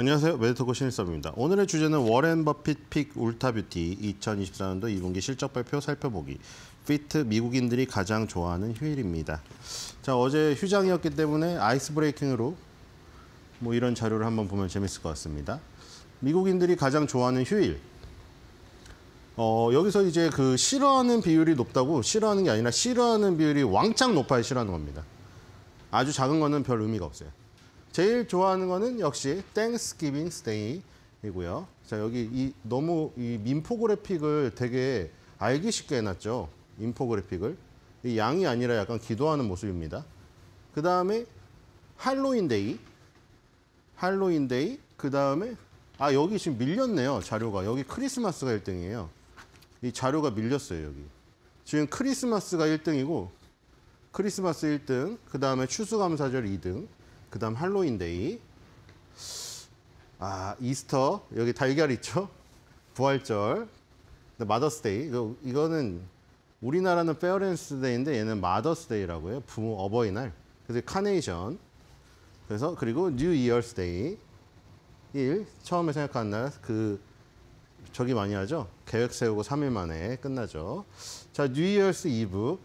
안녕하세요. 웨드토크 신일섭입니다. 오늘의 주제는 워렌 버핏 픽 울타뷰티 2024년도 2분기 실적 발표 살펴보기 피트 미국인들이 가장 좋아하는 휴일입니다. 자 어제 휴장이었기 때문에 아이스 브레이킹으로 뭐 이런 자료를 한번 보면 재밌을 것 같습니다. 미국인들이 가장 좋아하는 휴일. 어, 여기서 이제 그 싫어하는 비율이 높다고 싫어하는 게 아니라 싫어하는 비율이 왕창 높아야 싫어하는 겁니다. 아주 작은 거는 별 의미가 없어요. 제일 좋아하는 거는 역시 땡스기빙 스테이이고요. 자, 여기 이 너무 이 인포그래픽을 되게 알기 쉽게 해놨죠. 인포그래픽을. 이 양이 아니라 약간 기도하는 모습입니다. 그 다음에 할로윈데이. 할로윈데이. 그 다음에 아 여기 지금 밀렸네요. 자료가. 여기 크리스마스가 1등이에요. 이 자료가 밀렸어요. 여기. 지금 크리스마스가 1등이고 크리스마스 1등. 그 다음에 추수감사절 2등. 그 다음 할로윈데이. 아, 이스터. 여기 달걀 있죠? 부활절. 마더스데이. 이거, 이거는 우리나라는 페어렌스데이인데 얘는 마더스데이라고 해요. 부모 어버이날. 그래서 카네이션. 그래서 그리고 뉴 이어스데이. 1. 처음에 생각한 날 그 저기 많이 하죠. 계획 세우고 3일 만에 끝나죠. 자, 뉴 이어스 이브.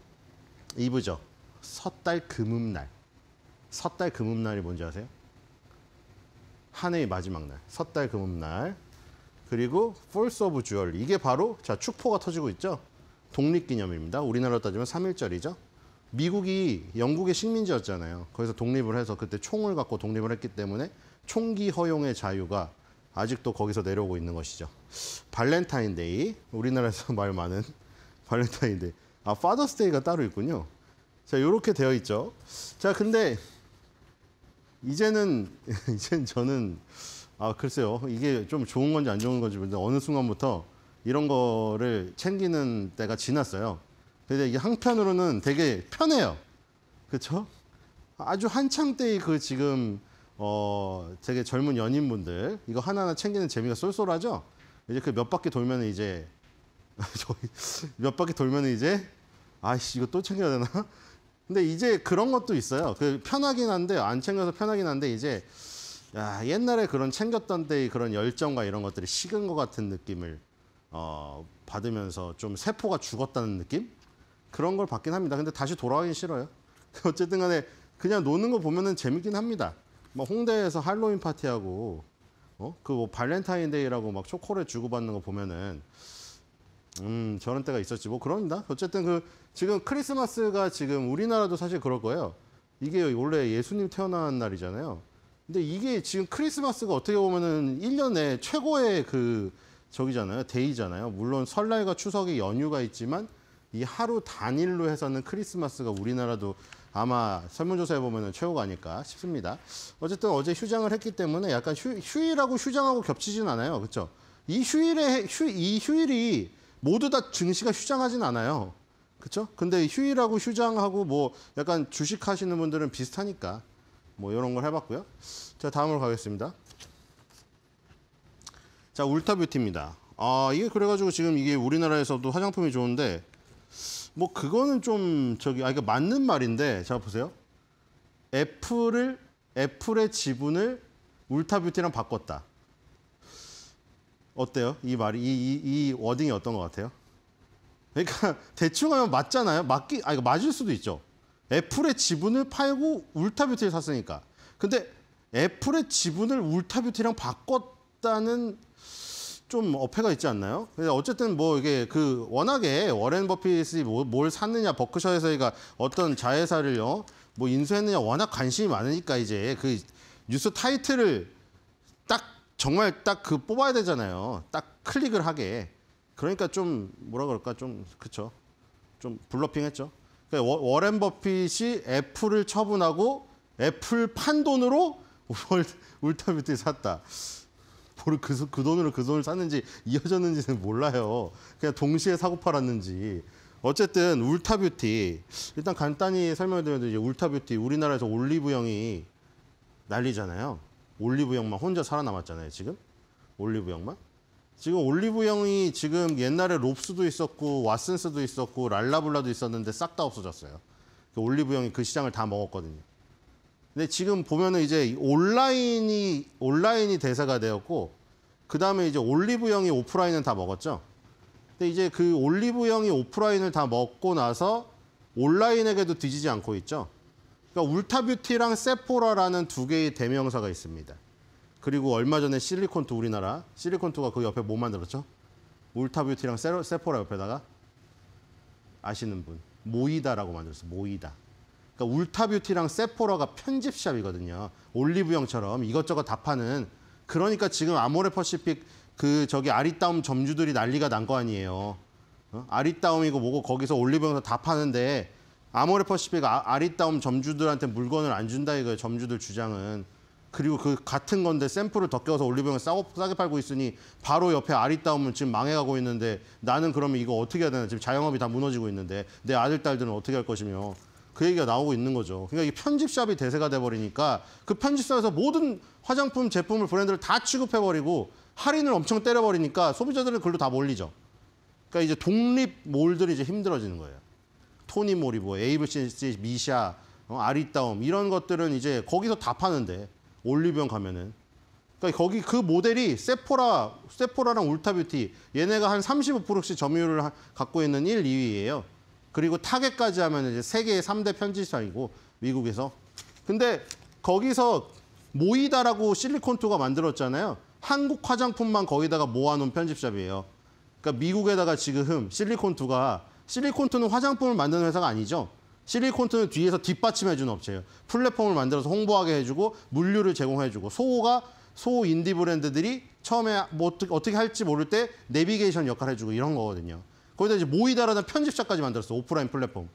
이브죠. 섣달 금음날. 섣달 금음날이 뭔지 아세요? 한 해의 마지막 날, 섣달 금음날. 그리고 Force of Jewel, 이게 바로 자 축포가 터지고 있죠? 독립기념입니다. 우리나라로 따지면 3.1절이죠. 미국이 영국의 식민지였잖아요. 거기서 독립을 해서 그때 총을 갖고 독립을 했기 때문에 총기 허용의 자유가 아직도 거기서 내려오고 있는 것이죠. 발렌타인데이, 우리나라에서 말 많은 발렌타인데이. 아, 파더스데이가 따로 있군요. 자, 이렇게 되어 있죠. 자, 근데 이제는 이제 저는 아 글쎄요 이게 좀 좋은 건지 안 좋은 건지 근데 어느 순간부터 이런 거를 챙기는 때가 지났어요. 근데 이게 한편으로는 되게 편해요. 그렇죠? 아주 한창 때의 그 지금 어 되게 젊은 연인분들 이거 하나하나 챙기는 재미가 쏠쏠하죠. 이제 그 몇 바퀴 돌면 이제 몇 바퀴 돌면 이제 아씨 이거 또 챙겨야 되나? 근데 이제 그런 것도 있어요. 그 편하긴 한데 안 챙겨서 편하긴 한데 이제 야, 옛날에 그런 챙겼던 때의 그런 열정과 이런 것들이 식은 것 같은 느낌을 어, 받으면서 좀 세포가 죽었다는 느낌? 그런 걸 받긴 합니다. 근데 다시 돌아가긴 싫어요. 어쨌든 간에 그냥 노는 거 보면은 재밌긴 합니다. 뭐 홍대에서 할로윈 파티하고 어? 그 뭐 발렌타인데이라고 막 초콜릿 주고받는 거 보면은 음, 저런 때가 있었지. 뭐 그런다. 어쨌든 그 지금 크리스마스가 지금 우리나라도 사실 그럴 거예요. 이게 원래 예수님 태어난 날이잖아요. 근데 이게 지금 크리스마스가 어떻게 보면은 1년에 최고의 그 저기잖아요. 데이잖아요. 물론 설날과 추석의 연휴가 있지만 이 하루 단일로 해서는 크리스마스가 우리나라도 아마 설문조사에 보면 은 최고가 아닐까 싶습니다. 어쨌든 어제 휴장을 했기 때문에 약간 휴, 휴일하고 휴장하고 겹치진 않아요. 그쵸이 휴일에 휴, 이 휴일이 모두 다 증시가 휴장하진 않아요. 그렇죠? 근데 휴일하고 휴장하고 뭐 약간 주식 하시는 분들은 비슷하니까 뭐 이런 걸 해봤고요. 자 다음으로 가겠습니다. 자 울타뷰티입니다. 아 이게 그래가지고 지금 이게 우리나라에서도 화장품이 좋은데 뭐 그거는 좀 저기 아이거 맞는 말인데 자 보세요. 애플을 애플의 지분을 울타뷰티랑 바꿨다. 어때요? 이 말이 이, 이, 이 워딩이 어떤 것 같아요? 그러니까 대충 하면 맞잖아요. 맞기 아니 맞을 수도 있죠. 애플의 지분을 팔고 울타뷰티를 샀으니까. 근데 애플의 지분을 울타뷰티랑 바꿨다는 좀 어폐가 있지 않나요? 근데 어쨌든 뭐 이게 그 워낙에 워렌 버핏이 뭐, 뭘 샀느냐 버크셔 에서이가 어떤 자회사를요 뭐 인수했느냐 워낙 관심이 많으니까 이제 그 뉴스 타이틀을 정말 딱 그 뽑아야 되잖아요. 딱 클릭을 하게. 그러니까 좀 뭐라 그럴까 좀 그쵸. 좀 블러핑했죠. 그러니까 워렌 버핏이 애플을 처분하고 애플 판 돈으로 울타뷰티 샀다. 뭐를 그, 그 돈으로 그 돈을 샀는지 이어졌는지는 몰라요. 그냥 동시에 사고 팔았는지. 어쨌든 울타뷰티 일단 간단히 설명드리면 이제 울타뷰티 우리나라에서 올리브영이 난리잖아요. 올리브영만 혼자 살아남았잖아요, 지금. 올리브영만. 지금 올리브영이 지금 옛날에 롭스도 있었고 왓슨스도 있었고 랄라블라도 있었는데 싹 다 없어졌어요. 그 올리브영이 그 시장을 다 먹었거든요. 근데 지금 보면은 이제 온라인이 온라인이 대사가 되었고 그 다음에 이제 올리브영이 오프라인은 다 먹었죠. 근데 이제 그 올리브영이 오프라인을 다 먹고 나서 온라인에게도 뒤지지 않고 있죠. 그러니까 울타뷰티랑 세포라라는 두 개의 대명사가 있습니다. 그리고 얼마 전에 실리콘투 우리나라 실리콘투가 그 옆에 뭐 만들었죠? 울타뷰티랑 세로, 세포라 옆에다가 아시는 분 모이다라고 만들었어 모이다. 그러니까 울타뷰티랑 세포라가 편집샵이거든요. 올리브영처럼 이것저것 다 파는 그러니까 지금 아모레퍼시픽 그 저기 아리따움 점주들이 난리가 난 거 아니에요. 어? 아리따움이고 뭐고 거기서 올리브영에서 다 파는데 아모레퍼시픽 아, 아리따움 점주들한테 물건을 안 준다 이거예요. 점주들 주장은. 그리고 그 같은 건데 샘플을 더 껴서 올리브영을 싸고, 싸게 팔고 있으니 바로 옆에 아리따움은 지금 망해가고 있는데 나는 그러면 이거 어떻게 해야 되나 지금 자영업이 다 무너지고 있는데 내 아들 딸들은 어떻게 할 것이며 그 얘기가 나오고 있는 거죠. 그러니까 이 편집샵이 대세가 돼버리니까 그 편집샵에서 모든 화장품 제품을 브랜드를 다 취급해버리고 할인을 엄청 때려버리니까 소비자들은 글로 다 몰리죠. 그러니까 이제 독립 몰들이 이제 힘들어지는 거예요. 토니 모리보, 에이블 시스, 미샤, 어, 아리따움 이런 것들은 이제 거기서 다 파는데 올리브영 가면은 그러니까 거기 그 모델이 세포라, 세포라랑 울타뷰티 얘네가 한 35%씩 점유율을 하, 갖고 있는 1, 2위예요. 그리고 타겟까지 하면 이제 세계의 3대 편집사이고 미국에서. 근데 거기서 모이다라고 실리콘투가 만들었잖아요. 한국 화장품만 거기다가 모아놓은 편집샵이에요. 그러니까 미국에다가 지금 실리콘투가 실리콘트는 화장품을 만드는 회사가 아니죠. 실리콘트는 뒤에서 뒷받침해주는 업체예요. 플랫폼을 만들어서 홍보하게 해주고 물류를 제공해주고 소호가 소호 인디 브랜드들이 처음에 뭐 어떻게, 어떻게 할지 모를 때 내비게이션 역할을 해주고 이런 거거든요. 거기다 이제 모이다라는 편집자까지 만들었어 오프라인 플랫폼.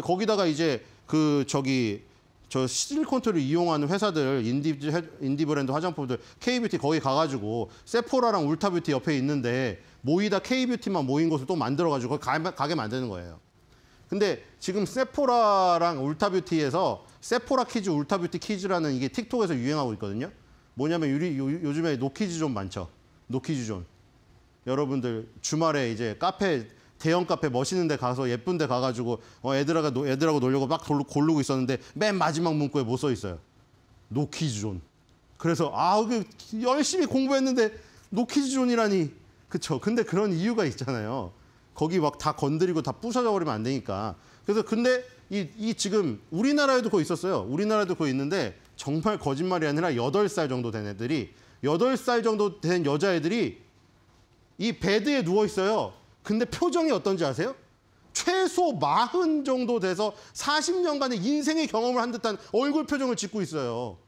거기다가 이제 그 저기 저 실리콘트를 이용하는 회사들 인디 인디 브랜드 화장품들 K 뷰티 거기 가가지고 세포라랑 울타뷰티 옆에 있는데 모이다 K뷰티만 모인 곳을 또 만들어가지고 가게 만드는 거예요. 근데 지금 세포라랑 울타뷰티에서 세포라 키즈, 울타뷰티 키즈라는 이게 틱톡에서 유행하고 있거든요. 뭐냐면 유리, 요, 요즘에 노키즈 존 많죠. 노키즈 존. 여러분들 주말에 이제 카페 대형 카페 멋있는 데 가서 예쁜 데 가가지고 어, 애들하고, 애들하고 놀려고 막 돌, 고르고 있었는데 맨 마지막 문구에 뭐 써 있어요? 노키즈 존. 그래서 아, 그 열심히 공부했는데 노키즈 존이라니 그렇죠. 근데 그런 이유가 있잖아요. 거기 막 다 건드리고 다 부셔져 버리면 안 되니까. 그래서 근데 이, 이 지금 우리나라에도 그거 있었어요. 우리나라에도 그거 있는데 정말 거짓말이 아니라 여덟 살 정도 된 애들이 여덟 살 정도 된 여자애들이 이 베드에 누워 있어요. 근데 표정이 어떤지 아세요? 최소 마흔 정도 돼서 사십 년간의 인생의 경험을 한 듯한 얼굴 표정을 짓고 있어요.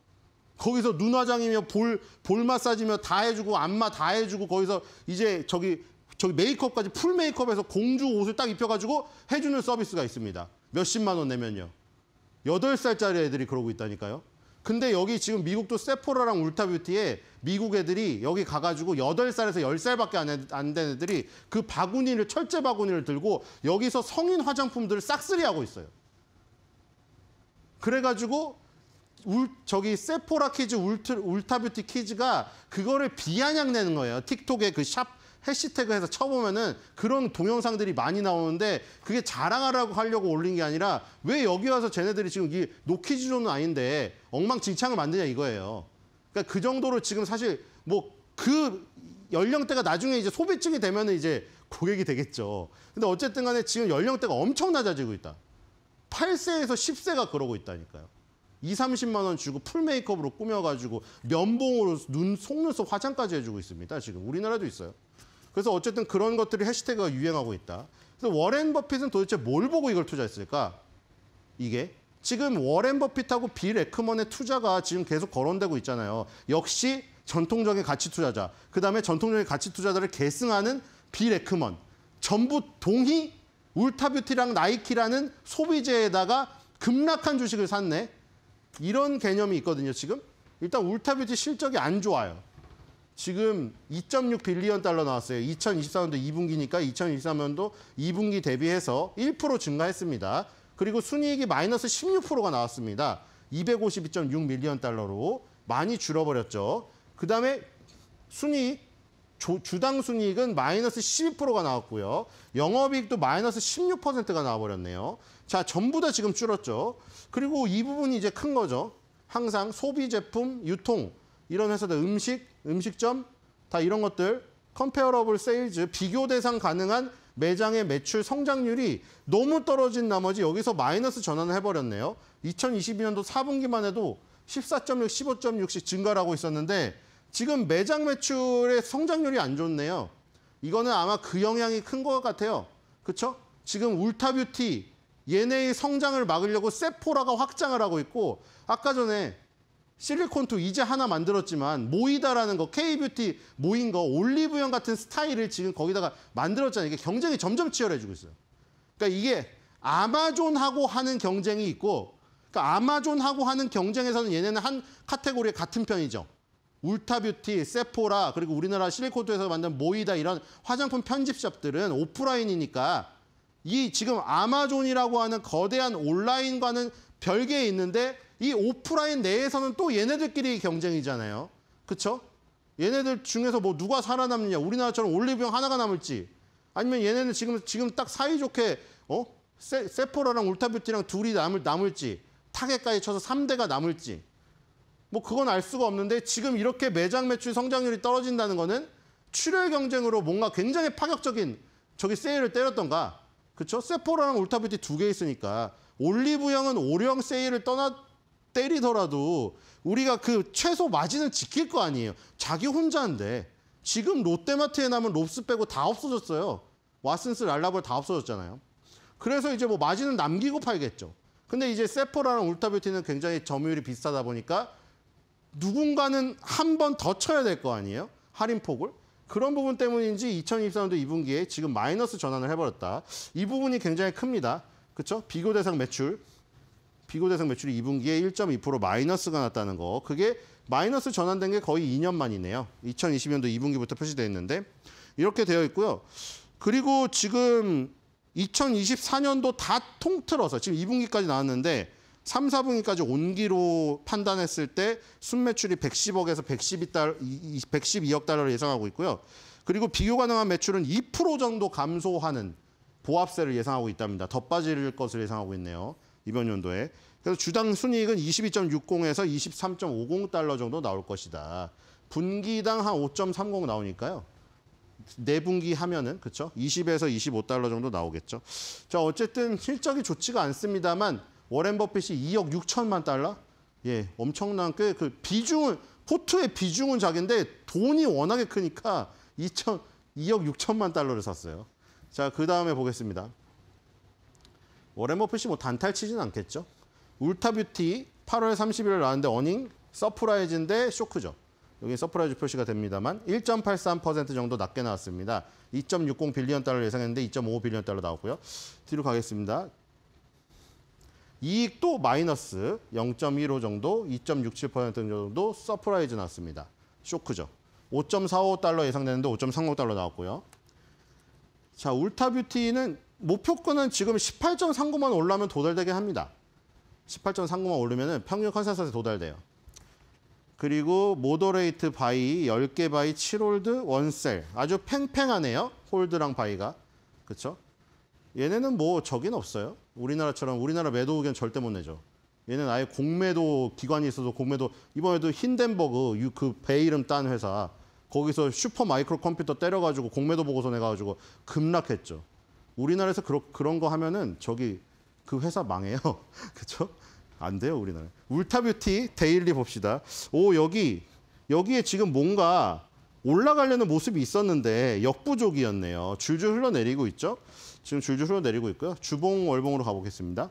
거기서 눈 화장이며 볼, 볼 마사지며 다 해주고 안마 다 해주고 거기서 이제 저기 저기 메이크업까지 풀메이크업에서 공주 옷을 딱 입혀가지고 해주는 서비스가 있습니다. 몇십만 원 내면요. 여덟 살짜리 애들이 그러고 있다니까요. 근데 여기 지금 미국도 세포라랑 울타뷰티에 미국 애들이 여기 가가지고 여덟 살에서 열살밖에 안 된 애들이 그 바구니를, 철제 바구니를 들고 여기서 성인 화장품들을 싹쓸이 하고 있어요. 그래가지고 울, 저기 세포라 키즈, 울트, 울타뷰티 키즈가 그거를 비아냥내는 거예요. 틱톡에 그 샵 해시태그 해서 쳐보면은 그런 동영상들이 많이 나오는데 그게 자랑하라고 하려고 올린 게 아니라 왜 여기 와서 쟤네들이 지금 이 노키즈존은 아닌데 엉망진창을 만드냐 이거예요. 그러니까 그 정도로 지금 사실 뭐 그 연령대가 나중에 이제 소비층이 되면은 이제 고객이 되겠죠. 근데 어쨌든 간에 지금 연령대가 엄청 낮아지고 있다. 8세에서 10세가 그러고 있다니까요. 2, 30만 원 주고 풀 메이크업으로 꾸며가지고 면봉으로 눈 속눈썹 화장까지 해주고 있습니다. 지금 우리나라도 있어요. 그래서 어쨌든 그런 것들이 해시태그가 유행하고 있다. 그래서 워렌 버핏은 도대체 뭘 보고 이걸 투자했을까? 이게 지금 워렌 버핏하고 빌 에크먼의 투자가 지금 계속 거론되고 있잖아요. 역시 전통적인 가치 투자자, 그 다음에 전통적인 가치 투자자를 계승하는 빌 에크먼. 전부 동희 울타뷰티랑 나이키라는 소비재에다가 급락한 주식을 샀네. 이런 개념이 있거든요, 지금. 일단 울타뷰티 실적이 안 좋아요. 지금 2.6 빌리언 달러 나왔어요. 2024년도 2분기니까 2023년도 2분기 대비해서 1% 증가했습니다. 그리고 순이익이 마이너스 16%가 나왔습니다. 252.6 밀리언 달러로 많이 줄어버렸죠. 그다음에 순이익 조, 주당 순이익은 마이너스 12%가 나왔고요. 영업이익도 마이너스 16%가 나와버렸네요. 자, 전부 다 지금 줄었죠. 그리고 이 부분이 이제 큰 거죠. 항상 소비 제품, 유통, 이런 회사들 음식, 음식점 다 이런 것들 컴페어러블 세일즈 비교 대상 가능한 매장의 매출 성장률이 너무 떨어진 나머지 여기서 마이너스 전환을 해버렸네요. 2022년도 4분기만 해도 14.6, 15.6씩 증가하고 를 있었는데 지금 매장 매출의 성장률이 안 좋네요. 이거는 아마 그 영향이 큰 것 같아요. 그렇죠? 지금 울타뷰티 얘네의 성장을 막으려고 세포라가 확장을 하고 있고 아까 전에 실리콘투 이제 하나 만들었지만 모이다라는 거 K뷰티 모인 거 올리브영 같은 스타일을 지금 거기다가 만들었잖아요. 이게 경쟁이 점점 치열해지고 있어요. 그러니까 이게 아마존하고 하는 경쟁이 있고 그러니까 아마존하고 하는 경쟁에서는 얘네는 한카테고리에 같은 편이죠. 울타뷰티, 세포라 그리고 우리나라 실리콘투에서 만든 모이다 이런 화장품 편집샵들은 오프라인이니까 이 지금 아마존이라고 하는 거대한 온라인과는 별개에 있는데 이 오프라인 내에서는 또 얘네들끼리 경쟁이잖아요. 그렇죠? 얘네들 중에서 뭐 누가 살아남느냐 우리나라처럼 올리브영 하나가 남을지 아니면 얘네는 지금 지금 딱 사이좋게 어 세, 세포라랑 울타뷰티랑 둘이 남을 남을지 타겟까지 쳐서 삼대가 남을지 뭐 그건 알 수가 없는데 지금 이렇게 매장 매출 성장률이 떨어진다는 거는 출혈 경쟁으로 뭔가 굉장히 파격적인 저기 세일을 때렸던가 그렇죠? 세포라랑 울타뷰티 두 개 있으니까 올리브영은 오령 세일을 떠나 때리더라도 우리가 그 최소 마진을 지킬 거 아니에요. 자기 혼자인데 지금 롯데마트에 남은 롭스 빼고 다 없어졌어요. 와슨스 랄라볼다 없어졌잖아요. 그래서 이제 뭐 마진은 남기고 팔겠죠. 근데 이제 세포라랑 울타뷰티는 굉장히 점유율이 비슷하다 보니까 누군가는 한 번 더 쳐야 될 거 아니에요? 할인폭을? 그런 부분 때문인지 2024년도 2분기에 지금 마이너스 전환을 해버렸다. 이 부분이 굉장히 큽니다. 그렇죠? 비교 대상 매출, 비교 대상 매출이 2분기에 1.2% 마이너스가 났다는 거. 그게 마이너스 전환된 게 거의 2년 만이네요. 2020년도 2분기부터 표시되어 있는데 이렇게 되어 있고요. 그리고 지금 2024년도 다 통틀어서 지금 2분기까지 나왔는데 3, 4분기까지 온기로 판단했을 때 순매출이 110억에서 1 1 2억 달러를 예상하고 있고요. 그리고 비교 가능한 매출은 2% 정도 감소하는 보합세를 예상하고 있답니다. 더 빠질 것을 예상하고 있네요. 이번 연도에. 그래서 주당 순이익은 22.60에서 23.50달러 정도 나올 것이다. 분기당 한 5.30 나오니까요. 내분기 네 하면은 그쵸 20에서 25달러 정도 나오겠죠. 자, 어쨌든 실적이 좋지가 않습니다만 워렌 버핏이 2억 6천만 달러? 예, 엄청난 꽤그 비중은 포트의 비중은 작은데 돈이 워낙에 크니까 2천 2억 6천만 달러를 샀어요. 자, 그 다음에 보겠습니다. 워렌 버핏이 뭐 단탈 치진 않겠죠? 울타뷰티 8월 30일 에 나왔는데 어닝 서프라이즈인데 쇼크죠. 여기 서프라이즈 표시가 됩니다만 1.83% 정도 낮게 나왔습니다. 2.60 빌리언 달러 예상했는데 2.5 빌리언 달러 나왔고요. 뒤로 가겠습니다. 이익도 마이너스 0.15 정도, 2.67% 정도 서프라이즈 났습니다. 쇼크죠. 5.45달러 예상되는데 5 3 5달러 나왔고요. 자, 울타뷰티는 목표권은 지금 18.39만 올라면 도달되게 합니다. 18.39만 오르면 평균 컨센서스에 도달돼요. 그리고 모더레이트 바이, 10개 바이, 7홀드, 원셀. 아주 팽팽하네요. 홀드랑 바이가. 그렇죠? 얘네는 뭐 적인 없어요. 우리나라처럼 우리나라 매도 의견 절대 못 내죠. 얘는 아예 공매도 기관이 있어서 공매도 이번에도 힌덴버그 그 배 이름 딴 회사 거기서 슈퍼 마이크로 컴퓨터 때려가지고 공매도 보고서 내가지고 급락했죠. 우리나라에서 그러, 그런 거 하면은 저기 그 회사 망해요. 그렇죠? 안 돼요 우리나라. 울타뷰티 데일리 봅시다. 오 여기 여기에 지금 뭔가 올라가려는 모습이 있었는데 역부족이었네요. 줄줄 흘러내리고 있죠. 지금 줄줄 흘러내리고 있고요. 주봉 월봉으로 가보겠습니다.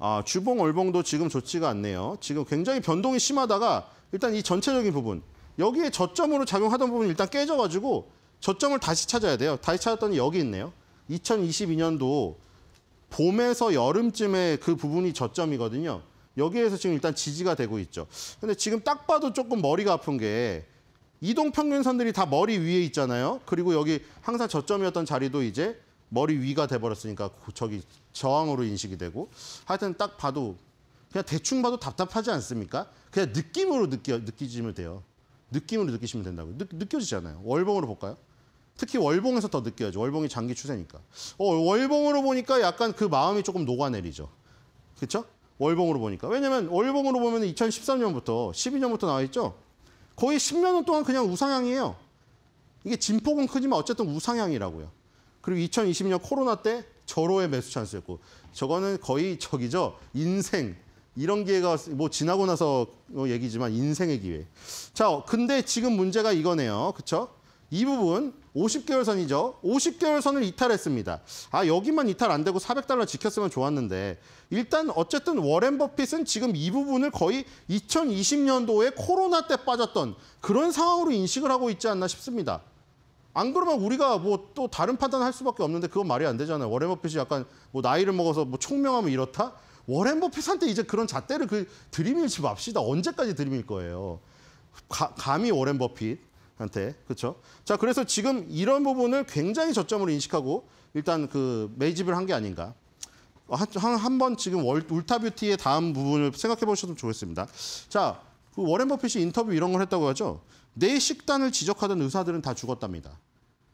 아, 주봉 월봉도 지금 좋지가 않네요. 지금 굉장히 변동이 심하다가 일단 이 전체적인 부분 여기에 저점으로 작용하던 부분이 일단 깨져가지고 저점을 다시 찾아야 돼요. 다시 찾았더니 여기 있네요. 2022년도 봄에서 여름쯤에 그 부분이 저점이거든요. 여기에서 지금 일단 지지가 되고 있죠. 근데 지금 딱 봐도 조금 머리가 아픈 게 이동 평균선들이 다 머리 위에 있잖아요. 그리고 여기 항상 저점이었던 자리도 이제 머리 위가 돼버렸으니까 저기 저항으로 인식이 되고 하여튼 딱 봐도 그냥 대충 봐도 답답하지 않습니까? 그냥 느낌으로 느껴, 느끼시면 돼요. 느낌으로 느끼시면 된다고 느, 느껴지잖아요. 월봉으로 볼까요? 특히 월봉에서 더 느껴야죠. 월봉이 장기 추세니까. 어, 월봉으로 보니까 약간 그 마음이 조금 녹아내리죠. 그렇죠? 월봉으로 보니까. 왜냐면 월봉으로 보면 2013년부터 12년부터 나와 있죠. 거의 10년 동안 그냥 우상향이에요. 이게 진폭은 크지만 어쨌든 우상향이라고요. 그리고 2020년 코로나 때 절호의 매수 찬스였고 저거는 거의 저기죠. 인생 이런 기회가 뭐 지나고 나서 뭐 얘기지만 인생의 기회. 자, 근데 지금 문제가 이거네요. 그렇죠? 이 부분 50개월 선이죠. 50개월 선을 이탈했습니다. 아 여기만 이탈 안 되고 400달러 지켰으면 좋았는데 일단 어쨌든 워렌 버핏은 지금 이 부분을 거의 2020년도에 코로나 때 빠졌던 그런 상황으로 인식을 하고 있지 않나 싶습니다. 안 그러면 우리가 뭐 또 다른 판단을 할 수밖에 없는데 그건 말이 안 되잖아요. 워렌 버핏이 약간 뭐 나이를 먹어서 뭐 총명하면 이렇다? 워렌 버핏한테 이제 그런 잣대를 그 들이밀지 맙시다. 언제까지 들이밀 거예요. 가, 감히 워렌 버핏. 한테 그렇죠. 자 그래서 지금 이런 부분을 굉장히 저점으로 인식하고 일단 그 매집을 한 게 아닌가. 한 한 번 지금 월, 울타뷰티의 다음 부분을 생각해 보셨으면 좋겠습니다. 자, 그 워렌 버핏이 인터뷰 이런 걸 했다고 하죠. 내 식단을 지적하던 의사들은 다 죽었답니다.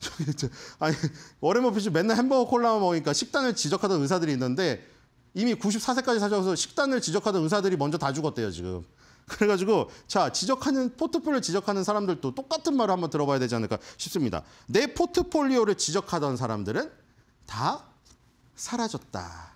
아니 워렌 버핏이 맨날 햄버거 콜라 만 먹으니까 식단을 지적하던 의사들이 있는데 이미 94세까지 사아서 식단을 지적하던 의사들이 먼저 다 죽었대요 지금. 그래가지고 자 지적하는 포트폴리오 지적하는 사람들도 똑같은 말을 한번 들어봐야 되지 않을까 싶습니다. 내 포트폴리오를 지적하던 사람들은 다 사라졌다.